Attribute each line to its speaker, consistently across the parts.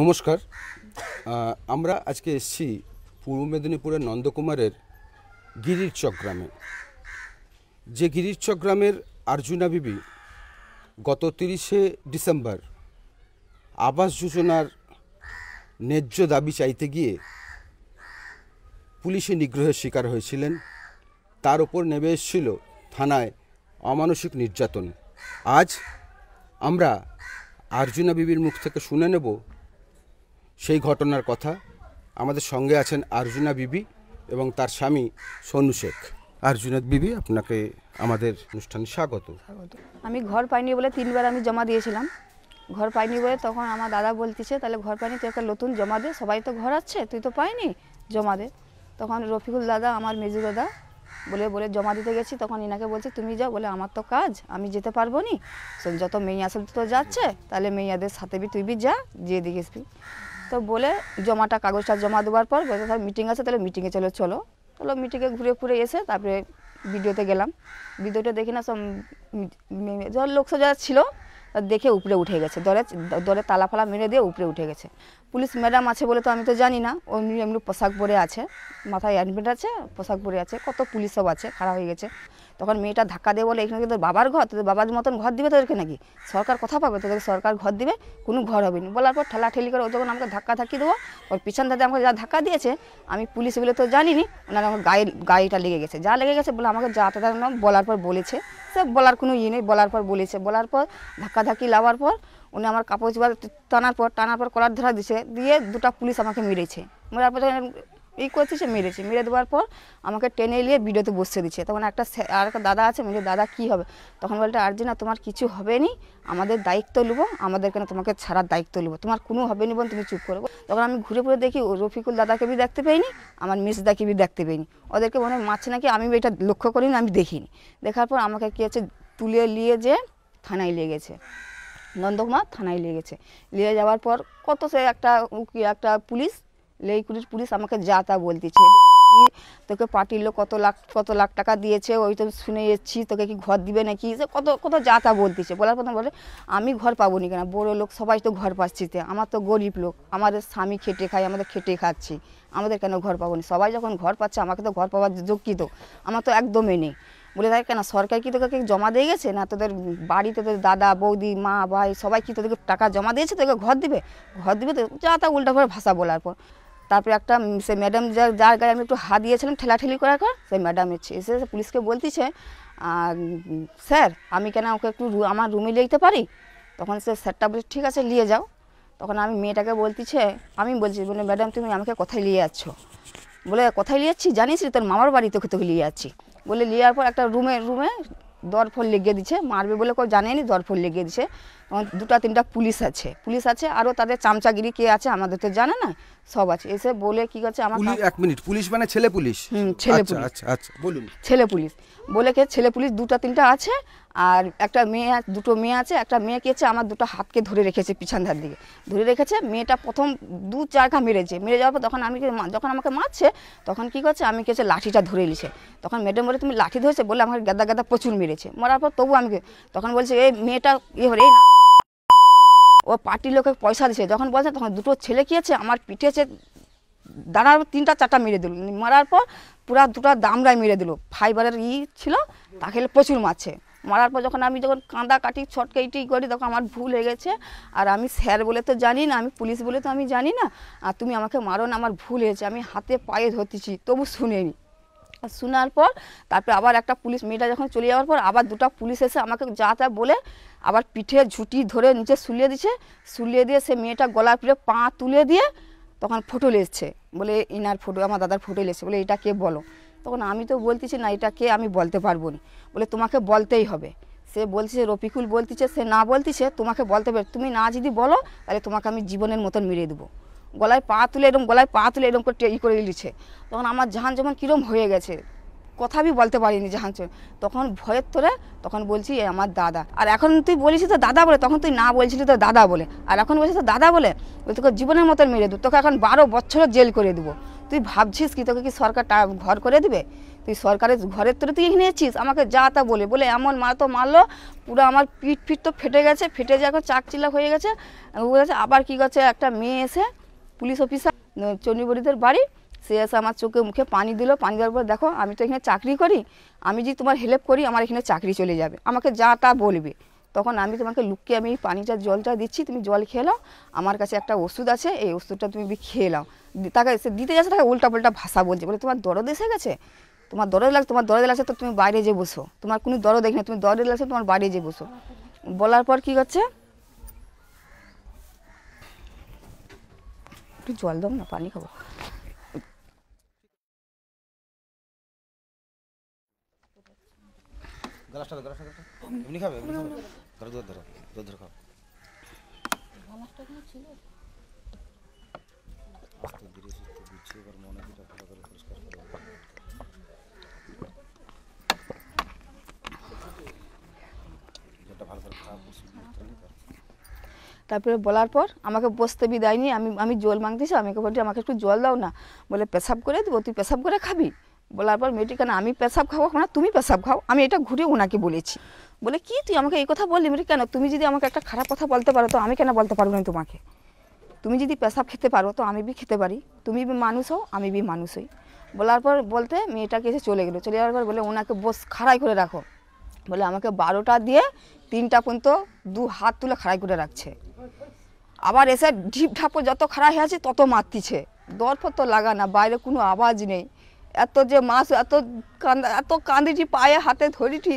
Speaker 1: নমস্কার আমরা আজকে এসছি পূর্ব মেদিনীপুরের নন্দকুমারের গিরিরচক গ্রামে যে গিরিরচক গ্রামের আর্জুনা বিবি গত তিরিশে ডিসেম্বর আবাস যোজনার ন্যায্য দাবি চাইতে গিয়ে পুলিশে নিগ্রহের শিকার হয়েছিলেন তার ওপর নেমে এসেছিল থানায় অমানসিক নির্যাতন আজ আমরা আর্জুনা বিবির মুখ থেকে শুনে নেব সেই ঘটনার কথা আমাদের সঙ্গে আছেন আর্জুনা বিবি এবং
Speaker 2: তার স্বামী সোনু শেখ আর্জুনা বিবি আপনাকে আমাদের অনুষ্ঠানে স্বাগত আমি ঘর পাইনি বলে তিনবার আমি জমা দিয়েছিলাম ঘর পাইনি বলে তখন আমার দাদা বলতেছে তাহলে ঘর পাইনি তুই একটা নতুন জমা দে সবাই তো ঘর আছে তুই তো পাইনি জমা দে তখন রফিকুল দাদা আমার মেজু দাদা বলে বলে জমা দিতে গেছি তখন ইনাকে বলছে তুমি যাও বলে আমার তো কাজ আমি যেতে পারবো নি যত মেয়ে আসল তো যাচ্ছে তাহলে মেয়েদের সাথে বি তুই বি যা যেয়ে দেখেছি তো বলে জমাটা কাগজটা জমা দেওয়ার পর বলে স্যার মিটিং আছে তাহলে মিটিংয়ে চলে চলো চলো মিটিংয়ে ঘুরে ঘুরে এসে তারপরে ভিডিওতে গেলাম ভিডিওটা দেখি না সব যারা লোক যারা ছিল দেখে উপরে উঠে গেছে দরে দরে তালা ফালা মেরে দিয়ে উপরে উঠে গেছে পুলিশ ম্যাডাম আছে বলে তো আমি তো জানি না অমনি এমনি পোশাক পরে আছে মাথায় অ্যাডমিট আছে পোশাক পরে আছে কত পুলিশ সব আছে খারাপ হয়ে গেছে তখন মেয়েটা ধাক্কা দেবে বলে এখানে তোর বাবার ঘর তোদের বাবার মতন ঘর দিবে তোদেরকে নাকি সরকার কথা পাবে তোদেরকে সরকার ঘর দিবে কোনো ঘর হবে না বলার পর ঠেলা ঠেলি করে ও যখন আমাকে ধাক্কা ধাক্কি দেবো ওর পিছন ধাতে আমাকে যা ধাক্কা দিয়েছে আমি পুলিশ বলে তো জানিনি ওনার আমার গায়ে গাড়িটা লেগে গেছে যা লেগে গেছে বলে আমাকে যা তাদের নাম বলার পর বলেছে সে বলার কোনো ইয়ে নেই বলার পর বলেছে বলার পর ধাক্কা ধাক্কি লাওয়ার পর উনি আমার কাপড় চোপড় টানার পর টানার পর কলার ধরা দিছে দিয়ে দুটা পুলিশ আমাকে মেরেছে মেরার পর ই করছি সে মেরেছে মেরে দেওয়ার পর আমাকে টেনে নিয়ে ভিডিওতে বসে দিচ্ছে তখন একটা আর একটা দাদা আছে মেরে দাদা কি হবে তখন বলতে আর না তোমার কিছু হবে নি আমাদের দায়িত্ব নেবো আমাদের কেন তোমাকে ছাড়ার দায়িত্ব নেবো তোমার কোনো হবে নি বল তুমি চুপ করবো তখন আমি ঘুরে ঘুরে দেখি রফিকুল দাদাকে বি দেখতে পাইনি আমার দাকে বি দেখতে পাইনি ওদেরকে মনে মাছে নাকি আমি এটা লক্ষ্য করিনি আমি দেখিনি দেখার পর আমাকে কী হচ্ছে তুলে নিয়ে যে থানায় লেগেছে নন্দকুমার থানায় লেগেছে নিয়ে যাওয়ার পর কত সে একটা একটা পুলিশ লেইকুড়ির পুলিশ আমাকে যা তা বলতেছে তোকে পার্টির লোক কত লাখ কত লাখ টাকা দিয়েছে ওই তো শুনে এসেছি তোকে কি ঘর দিবে নাকি সে কত কত যা তা বলতেছে বলার কথা বলে আমি ঘর পাবো নি কেন বড়ো লোক সবাই তো ঘর পাচ্ছি তে আমার তো গরিব লোক আমাদের স্বামী খেটে খাই আমাদের খেটে খাচ্ছি আমাদের কেন ঘর পাবো নি সবাই যখন ঘর পাচ্ছে আমাকে তো ঘর পাওয়ার যোগ্যিত আমার তো একদমই নেই বলে থাকে কেন সরকার কি তোকে জমা দিয়ে গেছে না তোদের বাড়িতে তোদের দাদা বৌদি মা ভাই সবাই কি তোদেরকে টাকা জমা দিয়েছে তোকে ঘর দিবে ঘর দিবে তো যা তা উল্টা করে ভাষা বলার পর তারপরে একটা সে ম্যাডাম যার গায়ে আমি একটু হাত দিয়েছিলাম ঠেলাঠেলি করার কর সেই ম্যাডাম এসে পুলিশকে বলতেছে স্যার আমি কেন ওকে একটু আমার রুমে লিখতে পারি তখন সে স্যারটা বলছে ঠিক আছে নিয়ে যাও তখন আমি মেয়েটাকে বলতিছে আমি বলছি বলে ম্যাডাম তুমি আমাকে কোথায় নিয়ে যাচ্ছ বলে কোথায় নিয়ে যাচ্ছি জানিস তোর মামার বাড়িতে তোকে তোকে নিয়ে যাচ্ছি বলে নেওয়ার পর একটা রুমে রুমে দর ফল লেগে দিছে মারবে বলে কেউ জানেনি দরফল লেগে দিছে দুটা তিনটা পুলিশ আছে পুলিশ আছে আরও তাদের চামচাগিরি কে আছে আমাদের তো জানে না সব আছে এসে বলে কি করছে আমার এক
Speaker 1: মিনিট পুলিশ মানে ছেলে পুলিশ ছেলে আচ্ছা, পুলিশ আচ্ছা আচ্ছা বলুন
Speaker 2: ছেলে পুলিশ বলে কে ছেলে পুলিশ দুটা তিনটা আছে আর একটা মেয়ে দুটো মেয়ে আছে একটা মেয়ে কেছে আমার দুটো হাতকে ধরে রেখেছে পিছন ধার দিকে ধরে রেখেছে মেয়েটা প্রথম দু ঘা মেরেছে মেরে যাওয়ার পর তখন আমি যখন আমাকে মারছে তখন কি করছে আমি কেছে লাঠিটা ধরে নিছে তখন ম্যাডাম বলে তুমি লাঠি ধরেছে বলে আমাকে গাদা গাদা প্রচুর মেরেছে মারার পর তবু আমি তখন বলছে এই মেয়েটা ইয়ে হরে ও পার্টির লোকে পয়সা দিছে যখন বলছে তখন দুটো ছেলে কি আছে আমার পিঠেছে দাঁড়ার তিনটা চারটা মেরে দিল মারার পর পুরা দুটো দামড়ায় মেরে দিল ফাইবারের ই ছিল তাকে প্রচুর মারছে মারার পর যখন আমি যখন কাঁদা কাটি ছটকেইটি করি তখন আমার ভুল হয়ে গেছে আর আমি স্যার বলে তো জানি না আমি পুলিশ বলে তো আমি জানি না আর তুমি আমাকে মারো না আমার ভুল হয়েছে আমি হাতে পায়ে ধরতেছি তবু আর শোনার পর তারপরে আবার একটা পুলিশ মেয়েটা যখন চলে যাওয়ার পর আবার দুটা পুলিশ এসে আমাকে যা তা বলে আবার পিঠে ঝুটি ধরে নিচে শুলিয়ে দিছে শুলিয়ে দিয়ে সে মেয়েটা গলার পিঠে পা তুলে দিয়ে তখন ফটো লেসছে বলে ইনার ফটো আমার দাদার ফটো লেসছে বলে এটা কে বলো তখন আমি তো বলতেছি না এটা কে আমি বলতে পারবো না বলে তোমাকে বলতেই হবে সে বলছে রফিকুল বলতেছে সে না বলতেছে তোমাকে বলতে পারে তুমি না যদি বলো তাহলে তোমাকে আমি জীবনের মতন মিলিয়ে দেবো গলায় পা তুলে এরকম গলায় পা তুলে এরকম করে ই করে দিচ্ছে তখন আমার জাহান যখন কীরম হয়ে গেছে কথা বি বলতে পারিনি জাহান তখন ভয়ের তোরে তখন বলছি আমার দাদা আর এখন তুই বলিস তো দাদা বলে তখন তুই না বলছিলি তো দাদা বলে আর এখন বলছিস তো দাদা বলে তোকে জীবনের মতন মেরে দেবো তোকে এখন বারো বছরের জেল করে দেবো তুই ভাবছিস কি তোকে কি সরকার ঘর করে দিবে তুই সরকারের ঘরের তোরে তুই এখানে আমাকে যা তা বলে বলে এমন মা তো মারলো পুরো আমার পিঠ ফিট তো ফেটে গেছে ফেটে যে চাক চিলাক হয়ে গেছে বলেছে আবার কি গেছে একটা মেয়ে এসে পুলিশ অফিসার চণ্ডীবরীদের বাড়ি সে এসে আমার চোখে মুখে পানি দিল পানি দেওয়ার পর দেখো আমি তো এখানে চাকরি করি আমি যদি তোমার হেল্প করি আমার এখানে চাকরি চলে যাবে আমাকে যা তা বলবে তখন আমি তোমাকে লুকিয়ে আমি পানিটা জলটা দিচ্ছি তুমি জল খেয়ে আমার কাছে একটা ওষুধ আছে এই ওষুধটা তুমি খেয়ে নাও তাকে সে দিতে যাচ্ছে তাকে উল্টা পাল্টা ভাষা বলছে বলে তোমার দরদ এসে গেছে তোমার দরদ লাগছে তোমার দরদ লাগছে তো তুমি বাইরে যে বসো তোমার কোনো দরদ দেখি না তুমি দরদ লাগছে তোমার বাইরে যে বসো বলার পর কী করছে একটু জল দাম না পানি খাবো
Speaker 1: গ্লাসটা গ্লাসটা এমনি খাবে ধরো ধরো ধরো খাও
Speaker 2: তারপরে বলার পর আমাকে বসতে বিদায় নিয়ে আমি আমি জল মাংতেছি আমি বলছি আমাকে একটু জল দাও না বলে পেশাব করে দেবো তুই পেশাব করে খাবি বলার পর মেয়েটি কেন আমি পেশাব খাবো না হ্যাঁ, তুমি পেশাব খাও আমি এটা ঘুরে ওনাকে বলেছি বলে কি তুই আমাকে এই কথা বললি মেয়েটি কেন তুমি যদি আমাকে একটা খারাপ কথা বলতে পারো তো আমি কেন বলতে পারবো না তোমাকে তুমি যদি পেশাব খেতে পারো তো আমি বি খেতে পারি তুমি বি মানুষ হও আমি বি মানুষ হই বলার পর বলতে মেয়েটাকে এসে চলে গেলো চলে যাওয়ার পর বলে ওনাকে বস খাড়াই করে রাখো বলে আমাকে বারোটা দিয়ে তিনটা পর্যন্ত দু হাত তুলে খাড়াই করে রাখছে আবার এসে ঢিপ ঢাপ যত খাড়াই হয়ে আছে তত মারতিছে দরফর তো লাগা না বাইরে কোনো আওয়াজ নেই এত যে মাছ এত কান্দা এত কান্দিছি পায়ে হাতে ধরিছি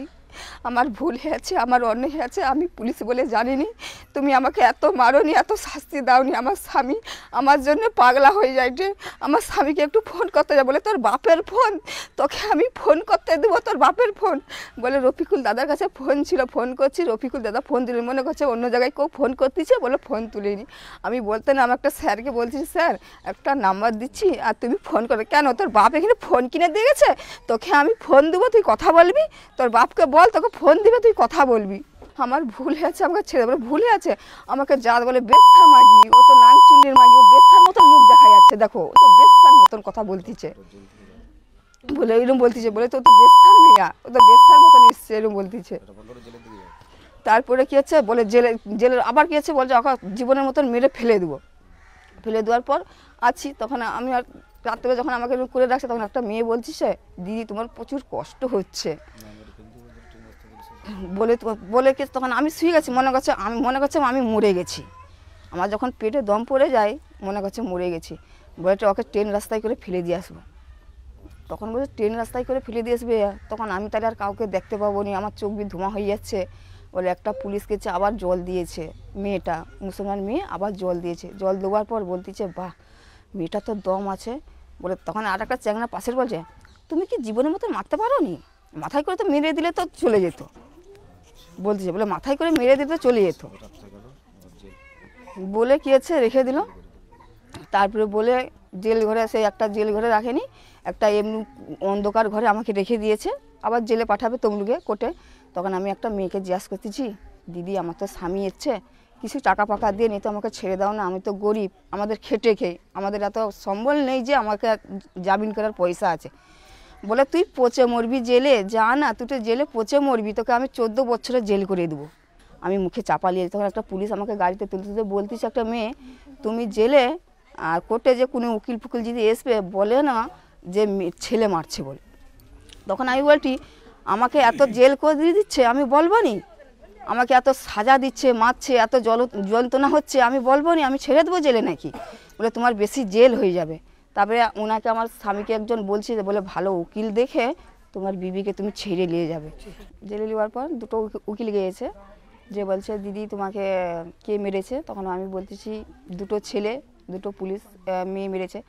Speaker 2: আমার ভুল হয়েছে আমার অন্যায় হয়েছে আমি পুলিশ বলে জানিনি তুমি আমাকে এত মারোনি এত শাস্তি দাওনি আমার স্বামী আমার জন্য পাগলা হয়ে যায়টে আমার স্বামীকে একটু ফোন করতে যা বলে তোর বাপের ফোন তোকে আমি ফোন করতে দেবো তোর বাপের ফোন বলে রফিকুল দাদার কাছে ফোন ছিল ফোন করছি রফিকুল দাদা ফোন দিল মনে করছে অন্য জায়গায় কেউ ফোন করতেছে বলে ফোন তুলিনি আমি বলতে না আমার একটা স্যারকে বলছি স্যার একটা নাম্বার দিচ্ছি আর তুমি ফোন করো কেন তোর বাপ এখানে ফোন কিনে দিয়ে গেছে তোকে আমি ফোন দেবো তুই কথা বলবি তোর বাপকে বল বল তোকে ফোন দিবে তুই কথা বলবি আমার ভুল আছে আমাকে ছেড়ে বলে ভুল আছে আমাকে যা বলে বেসা মাগি ও তো নাং চুলির মাগি ও বেসার মতন মুখ দেখা যাচ্ছে দেখো ও তো বেসার মতন কথা বলতিছে বলে এরকম বলতিছে বলে তো তো বেসার মিয়া ও তো বেসার মতন এসছে এরকম বলতিছে তারপরে কী হচ্ছে বলে জেলে জেলে আবার কী হচ্ছে বলছে ওকে জীবনের মতন মেরে ফেলে দেবো ফেলে দেওয়ার পর আছি তখন আমি আর রাত্রে যখন আমাকে করে রাখছে তখন একটা মেয়ে বলছি সে দিদি তোমার প্রচুর কষ্ট হচ্ছে বলে বলে কে তখন আমি শুয়ে গেছি মনে করছে আমি মনে করছে আমি মরে গেছি আমার যখন পেটে দম পড়ে যায় মনে করছে মরে গেছি বলেছে ওকে ট্রেন রাস্তায় করে ফেলে দিয়ে আসবো তখন বলছে ট্রেন রাস্তায় করে ফেলে দিয়ে আসবে তখন আমি তাহলে আর কাউকে দেখতে পাবো নি আমার চোখ দিয়ে ধোঁয়া হয়ে যাচ্ছে বলে একটা পুলিশকে আবার জল দিয়েছে মেয়েটা মুসলমান মেয়ে আবার জল দিয়েছে জল দেওয়ার পর বলতেছে বাহ মেয়েটা তো দম আছে বলে তখন আর একটা চ্যাংরা পাশের বলছে তুমি কি জীবনের মতো মারতে পারো নি মাথায় করে তো মেরে দিলে তো চলে যেত বলতেছে বলে মাথায় করে মেরে দিতে চলে যেত বলে কি আছে রেখে দিল তারপরে বলে জেল ঘরে সে একটা জেল ঘরে রাখেনি একটা এমনি অন্ধকার ঘরে আমাকে রেখে দিয়েছে আবার জেলে পাঠাবে তমলুকে কোর্টে তখন আমি একটা মেয়েকে জিজ্ঞাসা করতেছি দিদি আমার তো স্বামী এসছে কিছু টাকা পাকা দিয়ে নিতে আমাকে ছেড়ে দাও না আমি তো গরিব আমাদের খেটে খেয়ে আমাদের এত সম্বল নেই যে আমাকে জামিন করার পয়সা আছে বলে তুই পচে মরবি জেলে যা না তুই তো জেলে পচে মরবি তোকে আমি চোদ্দ বছরে জেল করে দেবো আমি মুখে চাপা নিয়ে তখন একটা পুলিশ আমাকে গাড়িতে তুলতে তুলতে বলতিস একটা মেয়ে তুমি জেলে আর কোর্টে যে কোনো উকিল ফুকিল যদি এসবে বলে না যে ছেলে মারছে বলে তখন আমি বলটি আমাকে এত জেল করে দিয়ে দিচ্ছে আমি বলবো নি আমাকে এত সাজা দিচ্ছে মারছে এত জল যন্ত্রণা হচ্ছে আমি বলবো নি আমি ছেড়ে দেবো জেলে নাকি বলে তোমার বেশি জেল হয়ে যাবে তারপরে ওনাকে আমার স্বামীকে একজন বলছে যে বলে ভালো উকিল দেখে তোমার বিবিকে তুমি ছেড়ে নিয়ে যাবে জেলে নেওয়ার পর দুটো উকিল গিয়েছে যে বলছে দিদি তোমাকে কে মেরেছে তখন আমি বলতেছি দুটো ছেলে দুটো পুলিশ মেয়ে মেরেছে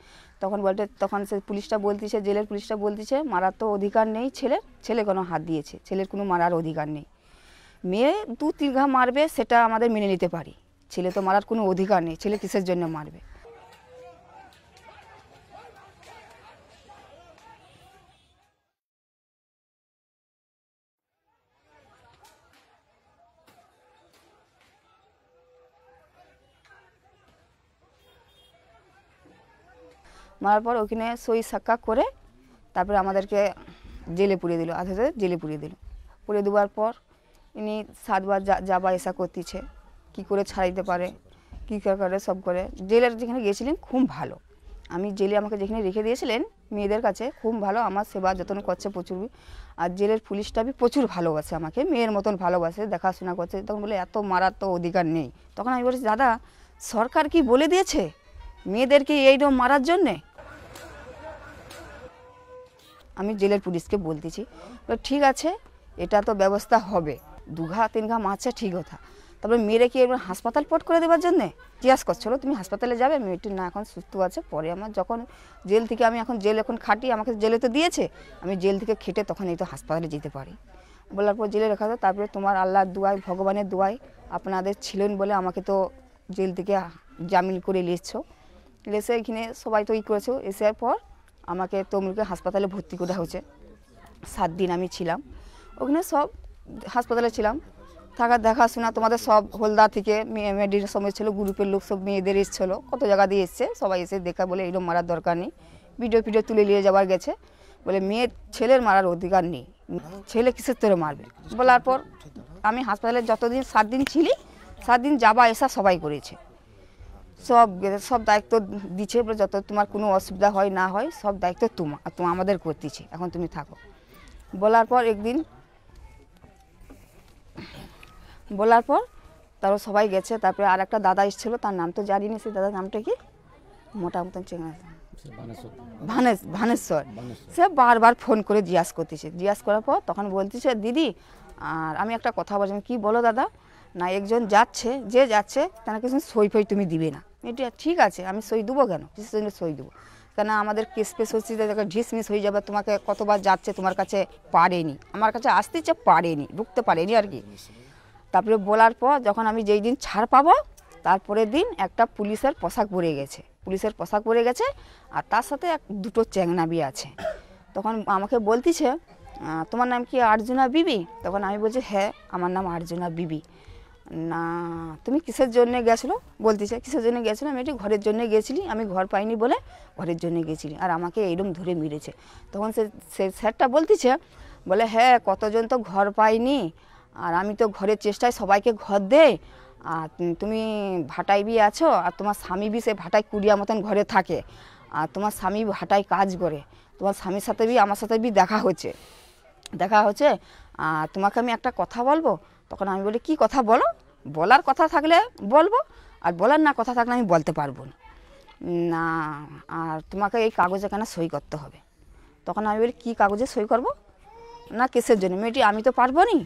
Speaker 2: তখন বলতে তখন সে পুলিশটা বলতেছে জেলের পুলিশটা বলতেছে মারার তো অধিকার নেই ছেলে ছেলে কোনো হাত দিয়েছে ছেলের কোনো মারার অধিকার নেই মেয়ে দু তিন ঘা মারবে সেটা আমাদের মেনে নিতে পারি ছেলে তো মারার কোনো অধিকার নেই ছেলে কিসের জন্য মারবে মারার পর ওখানে সই সাক্কা করে তারপরে আমাদেরকে জেলে পুড়িয়ে দিল আধা জেলে পুড়িয়ে দিল পুড়িয়ে দেওয়ার পর ইনি সাতবার যাবা এসা করতেছে কি করে ছাড়াইতে পারে কী করে সব করে জেলের যেখানে গিয়েছিলেন খুব ভালো আমি জেলে আমাকে যেখানে রেখে দিয়েছিলেন মেয়েদের কাছে খুব ভালো আমার সেবা যত্ন করছে প্রচুর আর জেলের পুলিশটা বি প্রচুর ভালোবাসে আমাকে মেয়ের মতন ভালোবাসে দেখাশোনা করছে তখন বলে এত মারার তো অধিকার নেই তখন আমি বলছি দাদা সরকার কি বলে দিয়েছে মেয়েদেরকে এইরকম মারার জন্যে আমি জেলের পুলিশকে বলতেছি ঠিক আছে এটা তো ব্যবস্থা হবে দুঘা তিন ঘা মারছে ঠিক কথা তারপরে মেয়েরা কি এবার হাসপাতাল পট করে দেওয়ার জন্যে জিজ্ঞাস করছিলো তুমি হাসপাতালে যাবে মেয়েটি না এখন সুস্থ আছে পরে আমার যখন জেল থেকে আমি এখন জেল এখন খাটি আমাকে জেলে তো দিয়েছে আমি জেল থেকে খেটে তখন এই তো হাসপাতালে যেতে পারি বলার পর জেলে রেখা তারপরে তোমার আল্লাহর দুয়াই ভগবানের দুয়াই আপনাদের ছিলেন বলে আমাকে তো জেল থেকে জামিল করে লিয়েছ লেসে এখানে সবাই তো ই করেছো এসে পর আমাকে তমলুকে হাসপাতালে ভর্তি করা হয়েছে সাত দিন আমি ছিলাম ওখানে সব হাসপাতালে ছিলাম থাকা দেখাশোনা তোমাদের সব হলদা থেকে মেয়েদের সময় ছিল গ্রুপের লোক সব মেয়েদের এসেছিলো কত জায়গা দিয়ে এসছে সবাই এসে দেখা বলে এরকম মারার দরকার নেই ভিডিও ফিডিও তুলে নিয়ে যাওয়ার গেছে বলে মেয়ের ছেলের মারার অধিকার নেই ছেলে কিসের তোরে মারবে বলার পর আমি হাসপাতালে যতদিন সাত দিন ছিলি সাত দিন যাবা এসা সবাই করেছে সব সব দায়িত্ব দিচ্ছে যত তোমার কোনো অসুবিধা হয় না হয় সব দায়িত্ব তোমার তোমার আমাদের করতেছে এখন তুমি থাকো বলার পর একদিন বলার পর তারও সবাই গেছে তারপরে আর একটা দাদা এসেছিলো তার নাম তো জানি না সেই দাদার নামটা কি মোটা মতন ভানেশ ভানেশ্বর সে বারবার ফোন করে জিজ্ঞাস করতেছে জিজ্ঞাস করার পর তখন বলতেছে দিদি আর আমি একটা কথা বলছি কি বলো দাদা না একজন যাচ্ছে যে যাচ্ছে তাকে সই ফই তুমি দিবে না এটা ঠিক আছে আমি সই দেবো কেন সই দেবো কেন আমাদের কেস পেস হচ্ছে ঝিসমিস হয়ে যাবে তোমাকে কতবার যাচ্ছে তোমার কাছে পারেনি আমার কাছে আসতে ইচ্ছে পারেনি ঢুকতে পারেনি আর কি তারপরে বলার পর যখন আমি যেই দিন ছাড় পাবো তারপরের দিন একটা পুলিশের পোশাক পরে গেছে পুলিশের পোশাক পরে গেছে আর তার সাথে এক দুটো চ্যাংনাবি আছে তখন আমাকে বলতিছে তোমার নাম কি আর্জুনা বিবি তখন আমি বলছি হ্যাঁ আমার নাম আর্জুনা বিবি না তুমি কিসের জন্য গেছিলো বলতে চাই কিসের জন্য গেছিলো আমি এটি ঘরের জন্য গেছিলি আমি ঘর পাইনি বলে ঘরের জন্য গেছিলি আর আমাকে এইরকম ধরে মেরেছে তখন সে সে স্যারটা বলতেছে বলে হ্যাঁ কতজন তো ঘর পাইনি আর আমি তো ঘরের চেষ্টায় সবাইকে ঘর দে আর তুমি ভাটাই বি আছো আর তোমার স্বামী বি সে ভাটায় কুড়িয়া মতন ঘরে থাকে আর তোমার স্বামী ভাটায় কাজ করে তোমার স্বামীর সাথে বি আমার সাথে বি দেখা হচ্ছে দেখা হচ্ছে আর তোমাকে আমি একটা কথা বলবো তখন আমি বলি কি কথা বলো বলার কথা থাকলে বলবো আর বলার না কথা থাকলে আমি বলতে পারবো না না আর তোমাকে এই কাগজে কেন সই করতে হবে তখন আমি বলি কী কাগজে সই করব না কেসের জন্য মেয়েটি আমি তো পারবো নি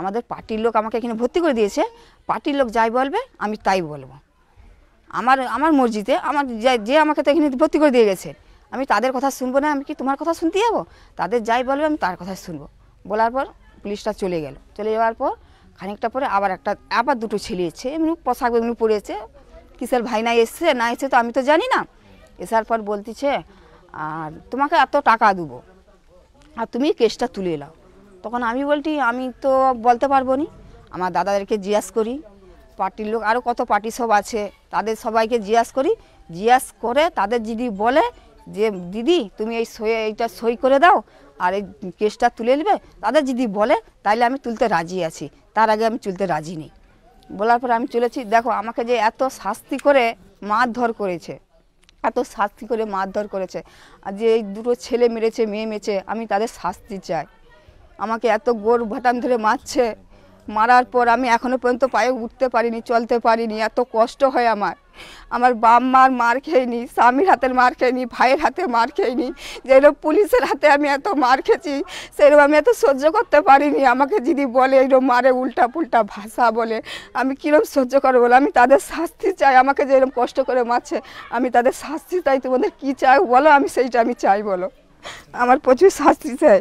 Speaker 2: আমাদের পার্টির লোক আমাকে এখানে ভর্তি করে দিয়েছে পার্টির লোক যাই বলবে আমি তাই বলবো আমার আমার মসজিদে আমার যে আমাকে তো এখানে ভর্তি করে দিয়ে গেছে আমি তাদের কথা শুনবো না আমি কি তোমার কথা শুনতে যাবো তাদের যাই বলবে আমি তার কথা শুনবো বলার পর পুলিশটা চলে গেল চলে যাওয়ার পর খানিকটা পরে আবার একটা আবার দুটো ছেলেছে এমনি পোশাক এমনি পরেছে কিসের ভাই না এসছে না এসে তো আমি তো জানি না এসার পর বলতেছে আর তোমাকে এত টাকা দেবো আর তুমি কেসটা তুলে এলাও তখন আমি বলটি আমি তো বলতে পারবো নি আমার দাদাদেরকে জিজ্ঞাস করি পার্টির লোক আরও কত পার্টি সব আছে তাদের সবাইকে জিজ্ঞাস করি জিজ্ঞাস করে তাদের যদি বলে যে দিদি তুমি এই সই এইটা সই করে দাও আর এই কেসটা তুলে নেবে তাদের যদি বলে তাহলে আমি তুলতে রাজি আছি তার আগে আমি তুলতে রাজি নেই বলার পর আমি চলেছি দেখো আমাকে যে এত শাস্তি করে মারধর করেছে এত শাস্তি করে মারধর করেছে আর যে এই দুটো ছেলে মেরেছে মেয়ে মেছে আমি তাদের শাস্তি চাই আমাকে এত গোর ভাটান ধরে মারছে মারার পর আমি এখনও পর্যন্ত পায়ে উঠতে পারিনি চলতে পারিনি এত কষ্ট হয় আমার আমার বাপ মার মার খেয়েনি স্বামীর হাতের মার খেয়েনি ভাইয়ের হাতে মার খেয়েনি যেরকম পুলিশের হাতে আমি এত মার খেয়েছি সেরকম আমি এত সহ্য করতে পারিনি আমাকে যদি বলে এইরকম মারে উল্টা পুল্টা ভাষা বলে আমি কীরকম সহ্য করে বলে আমি তাদের শাস্তি চাই আমাকে যেরকম কষ্ট করে মারছে আমি তাদের শাস্তি চাই তোমাদের কী চাই বলো আমি সেইটা আমি চাই বলো আমার প্রচুর শাস্তি চাই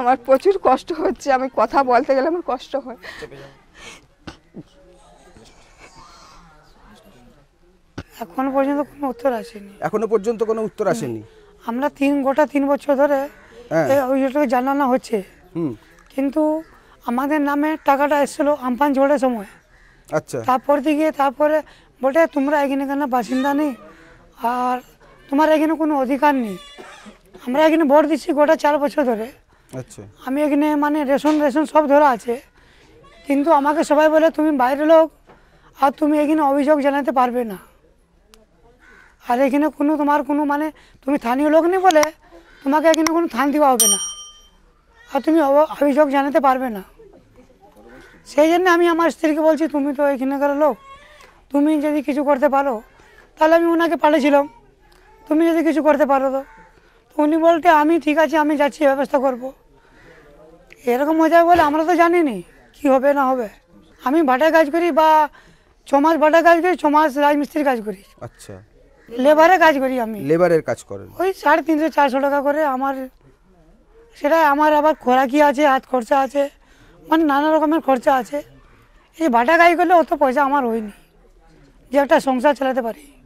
Speaker 2: আমার প্রচুর কষ্ট হচ্ছে আমি কথা বলতে গেলে আমার
Speaker 1: কষ্ট হয় এখনো পর্যন্ত কোনো উত্তর আসেনি এখনো পর্যন্ত কোনো উত্তর আসেনি আমরা তিন গোটা তিন বছর ধরে হ্যাঁ। ওইটাকে জানানো হচ্ছে কিন্তু আমাদের নামে টাকাটা এসেছিল আমফান ঝড়ের সময় আচ্ছা তারপর থেকে তারপরে বটে তোমরা এখানে কেন বাসিন্দা নেই আর তোমার এখানে কোনো অধিকার নেই আমরা এখানে ভোট দিচ্ছি গোটা চার বছর ধরে আচ্ছা আমি এখানে মানে রেশন রেশন সব ধরা আছে কিন্তু আমাকে সবাই বলে তুমি বাইরে লোক আর তুমি এখানে অভিযোগ জানাতে পারবে না আর এখানে কোনো তোমার কোনো মানে তুমি স্থানীয় লোক নেই বলে তোমাকে এখানে কোনো থান দেওয়া হবে না আর তুমি অভিযোগ জানাতে পারবে না সেই জন্য আমি আমার স্ত্রীকে বলছি তুমি তো এখানকার লোক তুমি যদি কিছু করতে পারো তাহলে আমি ওনাকে পাঠিয়েছিলাম তুমি যদি কিছু করতে পারো তো উনি বলতে আমি ঠিক আছে আমি যাচ্ছি ব্যবস্থা করব। এরকম হয়ে যাবে বলে আমরা তো জানিনি কি হবে না হবে আমি ভাটায় কাজ করি বা ছমাস ভাটায় কাজ করি ছমাস রাজমিস্ত্রির কাজ করি আচ্ছা লেবারের কাজ করি আমি লেবারের কাজ করেন ওই সাড়ে তিনশো চারশো টাকা করে আমার সেটা আমার আবার খোরাকি আছে হাত খরচা আছে মানে নানা রকমের খরচা আছে এই ভাটা গাই করলে অত পয়সা আমার হয়নি যে একটা সংসার চালাতে পারি